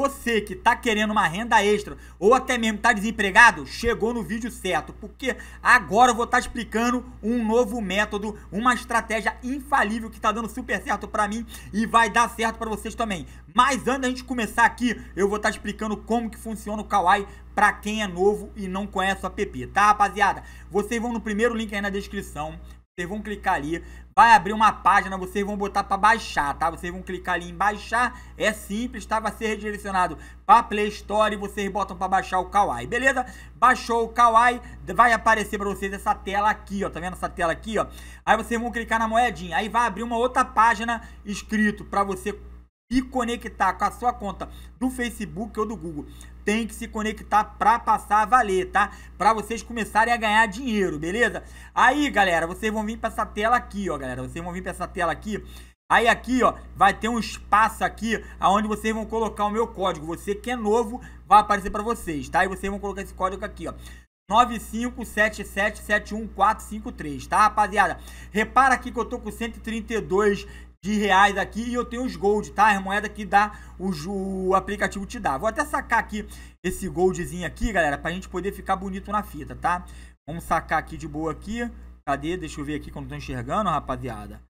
Você que está querendo uma renda extra ou até mesmo está desempregado, chegou no vídeo certo, porque agora eu vou estar tá explicando um novo método, uma estratégia infalível que está dando super certo para mim e vai dar certo para vocês também. Mas antes da gente começar aqui, eu vou estar tá explicando como que funciona o Kawaii para quem é novo e não conhece o app, tá rapaziada? Vocês vão no primeiro link aí na descrição, vocês vão clicar ali, vai abrir uma página, vocês vão botar para baixar, tá? Vocês vão clicar ali em baixar, é simples, tá? Vai ser redirecionado para Play Store e vocês botam para baixar o Kawaii, beleza? Baixou o Kawaii, vai aparecer para vocês essa tela aqui, ó, tá vendo essa tela aqui, ó? Aí vocês vão clicar na moedinha, aí vai abrir uma outra página escrito para você e conectar com a sua conta do Facebook ou do Google. Tem que se conectar para passar a valer, tá? Para vocês começarem a ganhar dinheiro, beleza? Aí, galera, vocês vão vir para essa tela aqui, ó, galera. Vocês vão vir para essa tela aqui. Aí aqui, ó, vai ter um espaço aqui aonde vocês vão colocar o meu código. Você que é novo, vai aparecer para vocês, tá? E vocês vão colocar esse código aqui, ó. 957771453, tá, rapaziada? Repara aqui que eu tô com 132 de reais aqui e eu tenho os gold, tá? As é moedas que dá o aplicativo te dá. Vou até sacar aqui esse goldzinho aqui, galera, pra gente poder ficar bonito na fita, tá? Vamos sacar aqui de boa aqui. Cadê? Deixa eu ver aqui quando eu tô enxergando, rapaziada.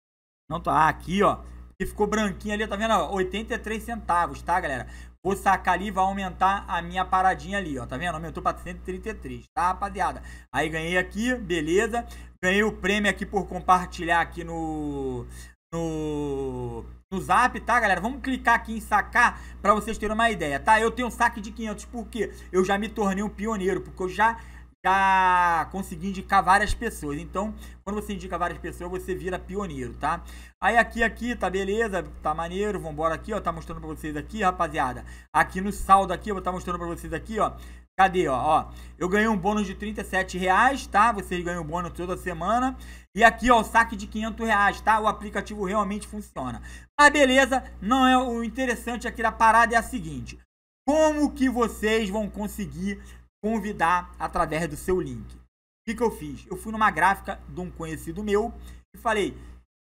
Não tô Ah, aqui, ó. Que ficou branquinho ali, tá vendo? 83 centavos, tá, galera? Vou sacar ali e vai aumentar a minha paradinha ali, ó. Tá vendo? Aumentou pra 133, tá, rapaziada? Aí ganhei aqui, beleza. Ganhei o prêmio aqui por compartilhar aqui no, no, no zap, tá, galera? Vamos clicar aqui em sacar para vocês terem uma ideia, tá? Eu tenho um saque de 500, porque eu já me tornei um pioneiro, porque eu já já tá conseguir indicar várias pessoas. Então, quando você indica várias pessoas, você vira pioneiro, tá? Aí aqui, aqui, tá beleza, tá maneiro, vambora aqui, ó, tá mostrando pra vocês aqui, rapaziada. Aqui no saldo aqui, eu vou tá mostrando pra vocês aqui, ó. Cadê, ó, ó, eu ganhei um bônus de 37 reais, tá? Vocês ganham um bônus toda semana. E aqui, ó, o saque de 500 reais, tá? O aplicativo realmente funciona. Mas beleza, não é o interessante aqui da parada é a seguinte. Como que vocês vão conseguir convidar através do seu link. O que, que eu fiz? Eu fui numa gráfica de um conhecido meu e falei,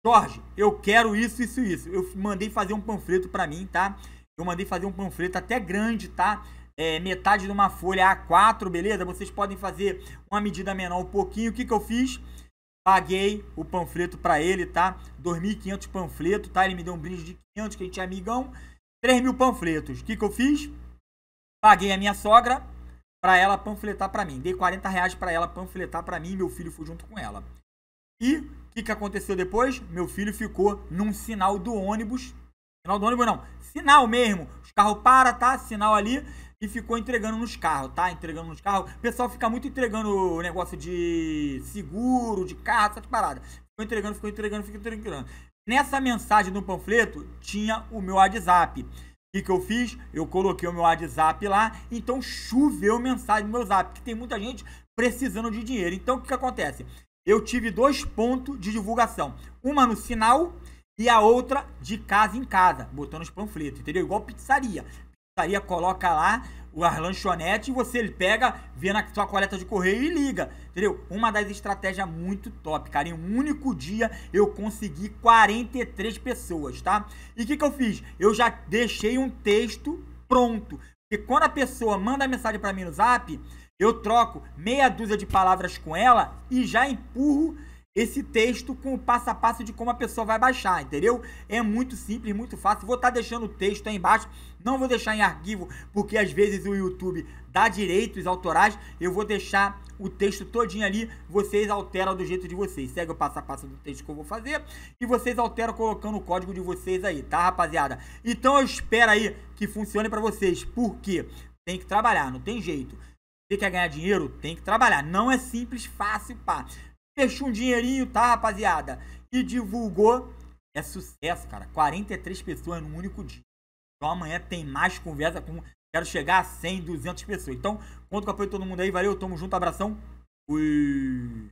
Jorge, eu quero isso, isso, isso. Eu mandei fazer um panfleto para mim, tá? Eu mandei fazer um panfleto até grande, tá? É, metade de uma folha A4, beleza? Vocês podem fazer uma medida menor um pouquinho. O que, que eu fiz? Paguei o panfleto para ele, tá? 2.500 panfleto, tá? Ele me deu um brinde de 500, que a gente é amigão. 3 mil panfletos. O que, que eu fiz? Paguei a minha sogra, para ela panfletar para mim. Dei 40 reais para ela panfletar para mim, meu filho foi junto com ela. E o que, que aconteceu depois? Meu filho ficou num sinal do ônibus. Sinal do ônibus não, sinal mesmo. Os carros para, tá? Sinal ali. E ficou entregando nos carros, tá? Entregando nos carros. O pessoal fica muito entregando o negócio de seguro, de carro, essas paradas. Ficou entregando, ficou entregando, ficou entregando. Nessa mensagem do panfleto tinha o meu WhatsApp. O que, que eu fiz? Eu coloquei o meu WhatsApp lá, então choveu mensagem no meu zap que tem muita gente precisando de dinheiro. Então o que, que acontece? Eu tive dois pontos de divulgação. Uma no sinal e a outra de casa em casa, botando os panfletos, entendeu? Igual pizzaria padaria, coloca lá as lanchonetes e você pega, vê na sua coleta de correio e liga, entendeu? Uma das estratégias muito top, cara. Em um único dia eu consegui 43 pessoas, tá? E o que, que eu fiz? Eu já deixei um texto pronto. E quando a pessoa manda mensagem para mim no zap, eu troco meia dúzia de palavras com ela e já empurro esse texto com o passo a passo de como a pessoa vai baixar, entendeu? É muito simples, muito fácil. Vou estar tá deixando o texto aí embaixo, não vou deixar em arquivo, porque às vezes o YouTube dá direitos autorais. Eu vou deixar o texto todinho ali, vocês alteram do jeito de vocês. Segue o passo a passo do texto que eu vou fazer e vocês alteram colocando o código de vocês aí, tá, rapaziada? Então eu espero aí que funcione para vocês, porque tem que trabalhar, não tem jeito. Você quer ganhar dinheiro? Tem que trabalhar. Não é simples, fácil, pá fechou um dinheirinho, tá, rapaziada? E divulgou. É sucesso, cara. 43 pessoas num único dia. Então amanhã tem mais conversa com. Quero chegar a 100, 200 pessoas. Então, conto com o apoio de todo mundo aí. Valeu, tamo junto, abração. Fui.